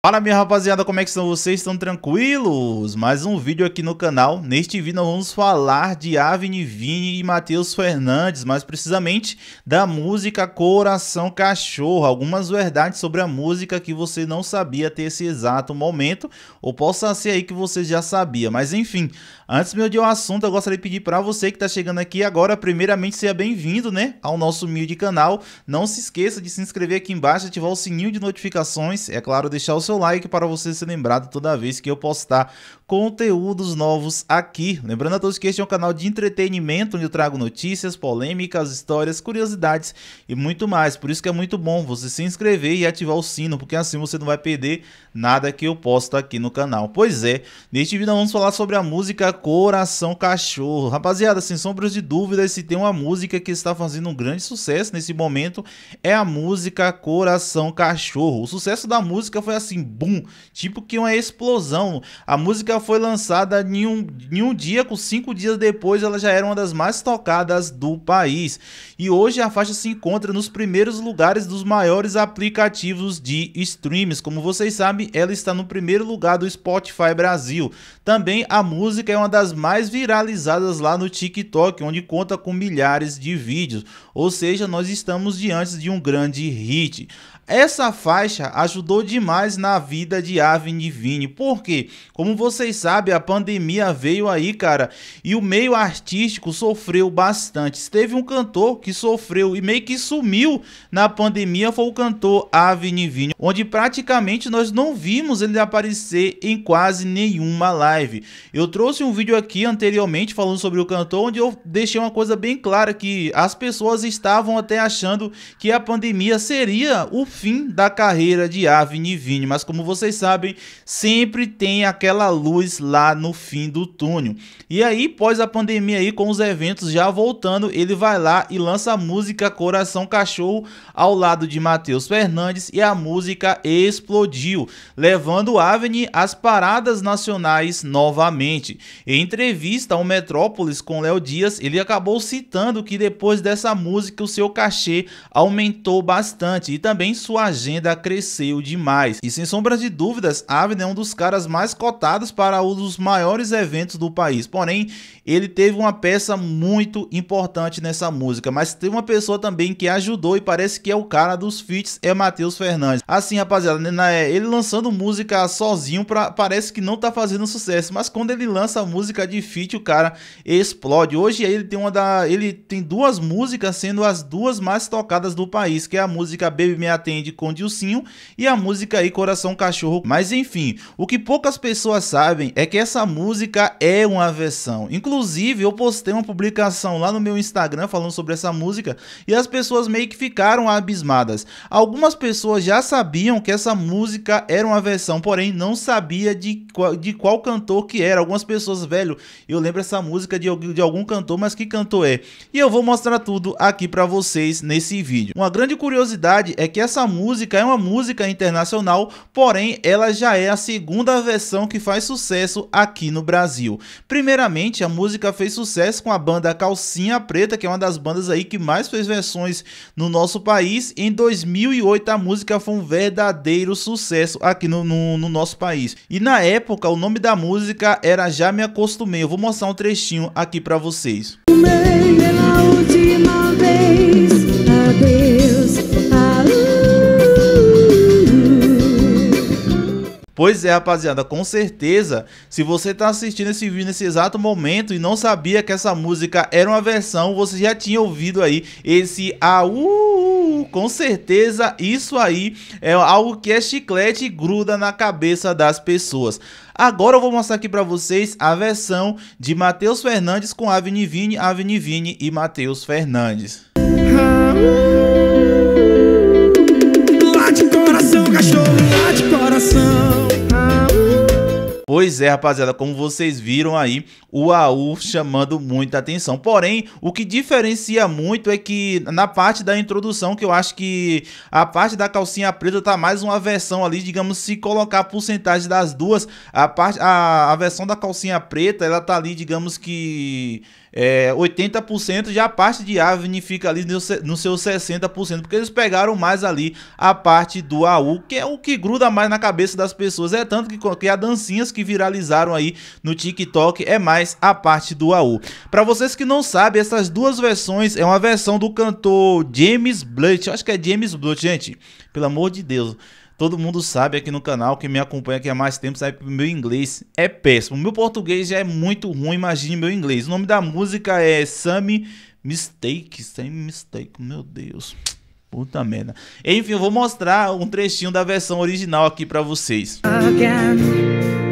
Fala minha rapaziada, como é que estão vocês? Estão tranquilos? Mais um vídeo aqui no canal. Neste vídeo nós vamos falar de Avni Vini e Matheus Fernandes, mais precisamente da música Coração Cachorro. Algumas verdades sobre a música que você não sabia até esse exato momento, ou possa ser aí que você já sabia. Mas enfim, antes meu de o assunto, eu gostaria de pedir para você que está chegando aqui agora, primeiramente seja bem-vindo, né, ao nosso humilde canal. Não se esqueça de se inscrever aqui embaixo, ativar o sininho de notificações, é claro, deixar o seu like para você ser lembrado toda vez que eu postar conteúdos novos aqui. Lembrando a todos que este é um canal de entretenimento, onde eu trago notícias, polêmicas, histórias, curiosidades e muito mais. Por isso que é muito bom você se inscrever e ativar o sino, porque assim você não vai perder nada que eu posto aqui no canal. Pois é, neste vídeo vamos falar sobre a música Coração Cachorro. Rapaziada, sem sombras de dúvidas, se tem uma música que está fazendo um grande sucesso nesse momento, é a música Coração Cachorro. O sucesso da música foi assim, assim, boom, tipo que uma explosão. A música foi lançada em um, em um dia, com cinco dias depois ela já era uma das mais tocadas do país. E hoje a faixa se encontra nos primeiros lugares dos maiores aplicativos de streams. Como vocês sabem, ela está no primeiro lugar do Spotify Brasil. Também a música é uma das mais viralizadas lá no TikTok, onde conta com milhares de vídeos. Ou seja, nós estamos diante de um grande hit. Essa faixa ajudou demais na vida de Avni Divine, porque, como vocês sabem, a pandemia veio aí, cara, e o meio artístico sofreu bastante. Teve um cantor que sofreu e meio que sumiu na pandemia, foi o cantor Avni Divine, onde praticamente nós não vimos ele aparecer em quase nenhuma live. Eu trouxe um vídeo aqui anteriormente falando sobre o cantor, onde eu deixei uma coisa bem clara que as pessoas estavam até achando que a pandemia seria o fim da carreira de Avni Vini, mas como vocês sabem, sempre tem aquela luz lá no fim do túnel. E aí, pós a pandemia aí, com os eventos já voltando, ele vai lá e lança a música Coração Cachorro ao lado de Matheus Fernandes e a música explodiu, levando Avni às paradas nacionais novamente. Em entrevista ao Metrópolis com Léo Dias, ele acabou citando que depois dessa música o seu cachê aumentou bastante e também sua agenda cresceu demais. E sem sombra de dúvidas, Avner é um dos caras mais cotados para um dos maiores eventos do país. Porém, ele teve uma peça muito importante nessa música, mas tem uma pessoa também que ajudou e parece que é o cara dos feats, é Matheus Fernandes. Assim, rapaziada, né, ele lançando música sozinho pra, parece que não tá fazendo sucesso, mas quando ele lança música de feat, o cara explode. Hoje ele tem uma da, ele tem duas músicas sendo as duas mais tocadas do país, que é a música Baby Me Atende Andy com Dilcinho e a música aí Coração Cachorro. Mas enfim, o que poucas pessoas sabem é que essa música é uma versão. Inclusive, eu postei uma publicação lá no meu Instagram falando sobre essa música e as pessoas meio que ficaram abismadas. Algumas pessoas já sabiam que essa música era uma versão, porém não sabia de qual, de qual cantor que era. Algumas pessoas, velho, eu lembro essa música de, de algum cantor, mas que cantor é? E eu vou mostrar tudo aqui para vocês nesse vídeo. Uma grande curiosidade é que essa música é uma música internacional, porém ela já é a segunda versão que faz sucesso aqui no Brasil. Primeiramente, a música fez sucesso com a banda Calcinha Preta, que é uma das bandas aí que mais fez versões no nosso país. Em 2008, a música foi um verdadeiro sucesso aqui no, no, no nosso país. E na época, o nome da música era Já Me Acostumei. Eu vou mostrar um trechinho aqui para vocês. Pois é, rapaziada, com certeza, se você está assistindo esse vídeo nesse exato momento e não sabia que essa música era uma versão, você já tinha ouvido aí esse AU, com certeza isso aí é algo que é chiclete e gruda na cabeça das pessoas. Agora eu vou mostrar aqui para vocês a versão de Matheus Fernandes com Avni Vini, Avni Vini e Matheus Fernandes. Lá de coração, cachorro, lá de coração Pois é, rapaziada, como vocês viram aí, o AU chamando muita atenção. Porém, o que diferencia muito é que na parte da introdução, que eu acho que a parte da calcinha preta tá mais uma versão ali, digamos, se colocar a porcentagem das duas, a, parte, a, a versão da calcinha preta, ela tá ali, digamos que é, 80% já a parte de Avni fica ali no, seu 60%, porque eles pegaram mais ali a parte do AU, que é o que gruda mais na cabeça das pessoas. É tanto que, que as dancinhas que viralizaram aí no TikTok é mais a parte do AU. Para vocês que não sabem, essas duas versões é uma versão do cantor James Blunt, acho que é James Blunt, gente, pelo amor de Deus. Todo mundo sabe aqui no canal, que me acompanha aqui há mais tempo, sabe que meu inglês é péssimo. Meu português já é muito ruim, imagine meu inglês. O nome da música é Sammy Mistake, Sammy Mistake, meu Deus. Puta merda. Enfim, eu vou mostrar um trechinho da versão original aqui pra vocês. Again.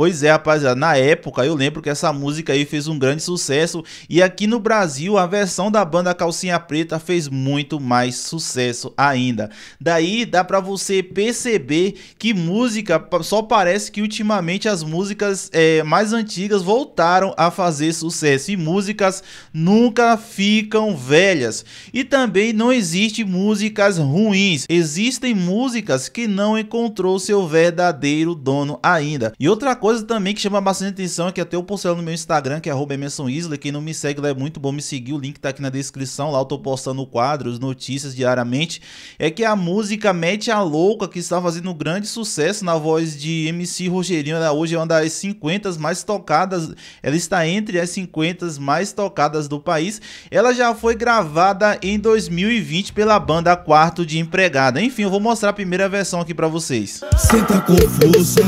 Pois é, rapaziada, na época eu lembro que essa música aí fez um grande sucesso e aqui no Brasil a versão da banda Calcinha Preta fez muito mais sucesso ainda. Daí dá para você perceber que música só parece que ultimamente as músicas é, mais antigas voltaram a fazer sucesso e músicas nunca ficam velhas. E também não existe músicas ruins, existem músicas que não encontrou seu verdadeiro dono ainda. E outra coisa coisa também que chama bastante atenção é que até eu postei lá no meu Instagram, que é @emersonisley. Quem não me segue lá é muito bom me seguir. O link tá aqui na descrição. Lá eu tô postando quadros, notícias diariamente. É que a música Mete a Louca, que está fazendo um grande sucesso na voz de MC Rogerinho, ela hoje é uma das 50 mais tocadas. Ela está entre as 50 mais tocadas do país. Ela já foi gravada em 2020 pela banda Quarto de Empregada. Enfim, eu vou mostrar a primeira versão aqui para vocês. Senta tá confusa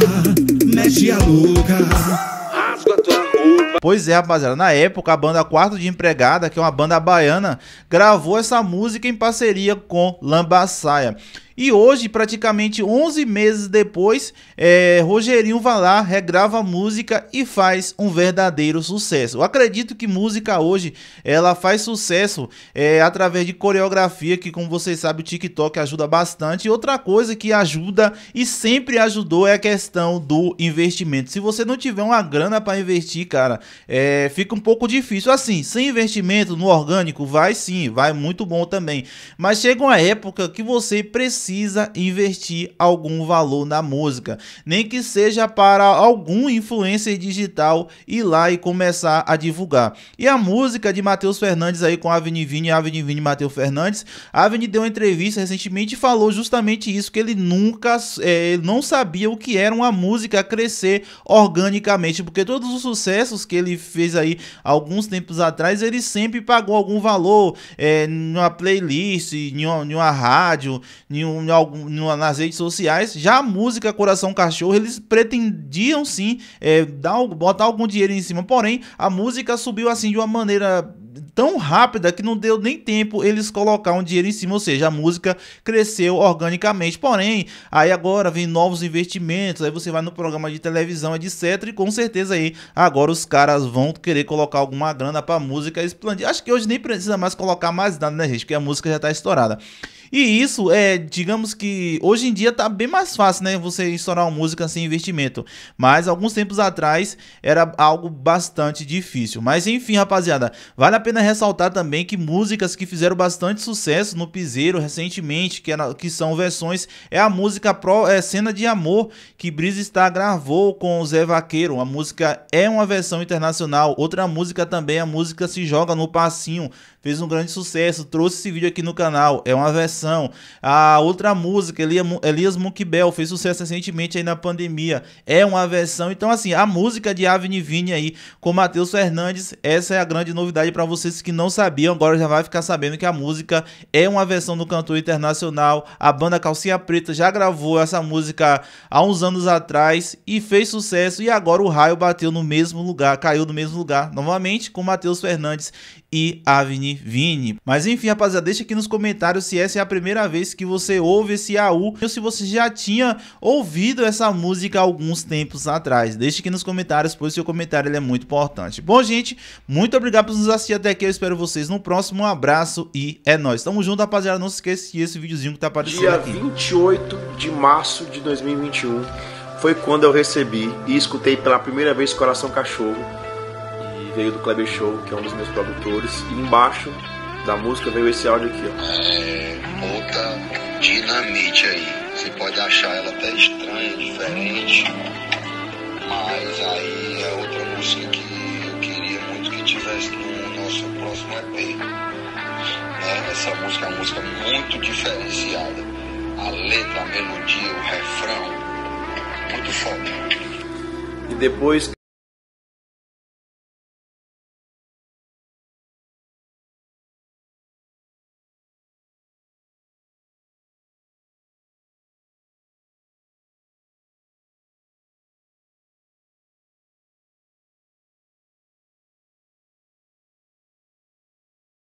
mexe a louca. Pois é, rapaziada. Na época, a banda Quarto de Empregada, que é uma banda baiana, gravou essa música em parceria com Lambaçaia. E hoje, praticamente 11 meses depois, é, Rogerinho lá regrava a música e faz um verdadeiro sucesso. Eu acredito que música hoje ela faz sucesso é, através de coreografia, que como vocês sabem o TikTok ajuda bastante. E outra coisa que ajuda e sempre ajudou é a questão do investimento. Se você não tiver uma grana para investir, cara, é, fica um pouco difícil. Assim, sem investimento no orgânico, vai sim, vai muito bom também. Mas chega uma época que você precisa precisa investir algum valor na música, nem que seja para algum influencer digital ir lá e começar a divulgar. E a música de Matheus Fernandes aí com a Avni Vini, Avni Vini Matheus Fernandes, a Avni deu uma entrevista recentemente e falou justamente isso, que ele nunca, é, não sabia o que era uma música crescer organicamente, porque todos os sucessos que ele fez aí alguns tempos atrás, ele sempre pagou algum valor é, numa playlist, em uma, em uma rádio, em um no, no, nas redes sociais. Já a música Coração Cachorro, eles pretendiam sim é, dar, botar algum dinheiro em cima. Porém, a música subiu assim de uma maneira tão rápida que não deu nem tempo eles colocar um dinheiro em cima, ou seja, a música cresceu organicamente. Porém, aí agora vem novos investimentos, aí você vai no programa de televisão, etc. E com certeza aí agora os caras vão querer colocar alguma grana pra música explodir. Acho que hoje nem precisa mais colocar mais nada, né, gente? Porque a música já tá estourada. E isso é, digamos que hoje em dia tá bem mais fácil, né? Você estourar uma música sem investimento. Mas alguns tempos atrás era algo bastante difícil. Mas enfim, rapaziada, vale a pena ressaltar também que músicas que fizeram bastante sucesso no Piseiro recentemente, que, é que são versões, é a música Pro, é, Cena de Amor, que Brisa está gravou com o Zé Vaqueiro. A música é uma versão internacional. Outra música também, a música Se Joga no Passinho, fez um grande sucesso. Trouxe esse vídeo aqui no canal, é uma versão. A outra música, Elias, Elias fez sucesso recentemente aí na pandemia, é uma versão. Então, assim, a música de Avni Vini aí com Matheus Fernandes, essa é a grande novidade para vocês que não sabiam agora já vai ficar sabendo que a música é uma versão do cantor internacional. A banda Calcinha Preta já gravou essa música há uns anos atrás e fez sucesso. E agora o raio bateu no mesmo lugar, caiu no mesmo lugar novamente com Matheus Fernandes e Avni Vini. Mas enfim, rapaziada, deixa aqui nos comentários se essa é a primeira vez que você ouve esse AU ou se você já tinha ouvido essa música alguns tempos atrás. Deixa aqui nos comentários, pois seu comentário é muito importante. Bom, gente, muito obrigado por nos assistir até aqui aqui, eu espero vocês no próximo. Um abraço e é nóis. Tamo junto, rapaziada. Não se esqueça esse videozinho que tá aparecendo Dia aqui. Dia 28 de março de 2021 foi quando eu recebi e escutei pela primeira vez Coração Cachorro. E veio do Kleber Show, que é um dos meus produtores. E embaixo da música veio esse áudio aqui, ó. É, outra dinamite aí. Você pode achar ela até estranha, diferente. Mas aí é outra música que eu queria muito que tivesse no nosso próximo é EP. Né? Essa música é uma música muito diferenciada. A letra, a melodia, o refrão, muito foda. E depois